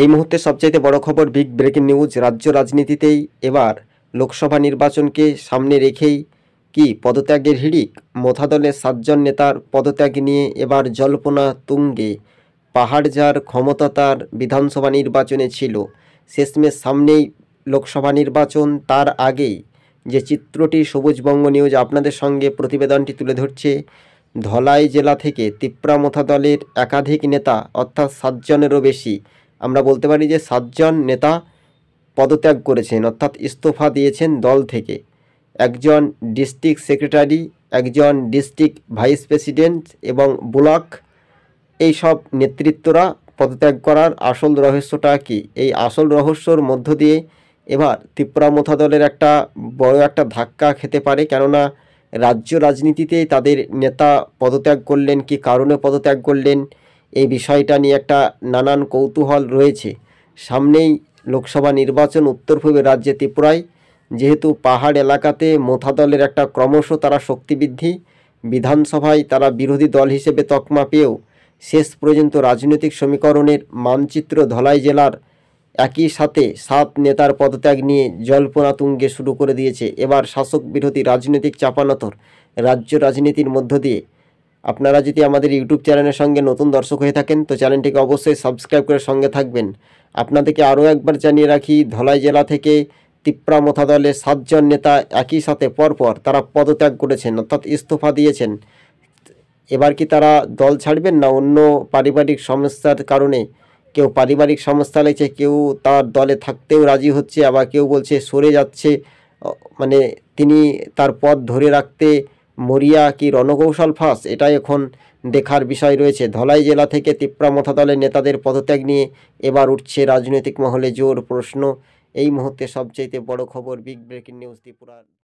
এই মুহূর্তে সবচাইতে বড় খবর বিগ ব্রেকিং নিউজ রাজ্য রাজনীতিতেই এবার লোকসভা নির্বাচনকে সামনে রেখেই কি পদত্যাগের হিড়িক মোথা দলের সাতজন নেতার পদত্যাগ নিয়ে এবার জল্পনা তুঙ্গে পাহাড় যার ক্ষমতা তার বিধানসভা নির্বাচনে ছিল শেষমেশ সামনেই লোকসভা নির্বাচন তার আগেই যে চিত্রটি সবুজবঙ্গ নিউজ আপনাদের সঙ্গে প্রতিবেদনটি তুলে ধরছে ধলাই জেলা থেকে তিপ্রামথা দলের একাধিক নেতা অর্থাৎ সাতজনেরও বেশি আমরা বলতে পারি যে সাতজন নেতা পদত্যাগ করেছেন অর্থাৎ ইস্তফা দিয়েছেন দল থেকে একজন ডিস্ট্রিক্ট সেক্রেটারি একজন ডিস্ট্রিক্ট ভাইস প্রেসিডেন্ট এবং ব্লক এই সব নেতৃত্বরা পদত্যাগ করার আসল রহস্যটা কি এই আসল রহস্যর মধ্য দিয়ে এবার ত্রিপুরা মথা দলের একটা বড় একটা ধাক্কা খেতে পারে কেননা রাজ্য রাজনীতিতে তাদের নেতা পদত্যাগ করলেন কি কারণে পদত্যাগ করলেন এই বিষয়টা নিয়ে একটা নানান কৌতূহল রয়েছে সামনেই লোকসভা নির্বাচন উত্তর পূর্বের রাজ্যে ত্রিপুরায় যেহেতু পাহাড় এলাকাতে মোথা দলের একটা ক্রমশ তারা শক্তিবৃদ্ধি বিধানসভায় তারা বিরোধী দল হিসেবে তকমা পেয়েও শেষ পর্যন্ত রাজনৈতিক সমীকরণের মানচিত্র ধলাই জেলার একই সাথে সাত নেতার পদত্যাগ নিয়ে জল্পনা তুঙ্গে শুরু করে দিয়েছে এবার শাসক বিরোধী রাজনৈতিক চাপানতর রাজ্য রাজনীতির মধ্য দিয়ে আপনারা যদি আমাদের ইউটিউব চ্যানেলের সঙ্গে নতুন দর্শক হয়ে থাকেন তো চ্যানেলটিকে অবশ্যই সাবস্ক্রাইব করে সঙ্গে থাকবেন আপনাদেরকে আরও একবার জানিয়ে রাখি ধলাই জেলা থেকে তিপ্রা মথা দলের সাতজন নেতা একই সাথে পরপর তারা পদত্যাগ করেছেন অর্থাৎ ইস্তফা দিয়েছেন এবার কি তারা দল ছাড়বেন না অন্য পারিবারিক সমস্যার কারণে কেউ পারিবারিক সমস্যা লেগেছে কেউ তার দলে থাকতেও রাজি হচ্ছে আবার কেউ বলছে সরে যাচ্ছে মানে তিনি তার পদ ধরে রাখতে মরিয়া কি রণকৌশল ফাঁস এটাই এখন দেখার বিষয় রয়েছে ধলাই জেলা থেকে তিপ্রা মথা দলের নেতাদের পদত্যাগ নিয়ে এবার উঠছে রাজনৈতিক মহলে জোর প্রশ্ন এই মুহূর্তে সবচেয়ে বড় খবর বিগ ব্রেকিং নিউজ ত্রিপুরার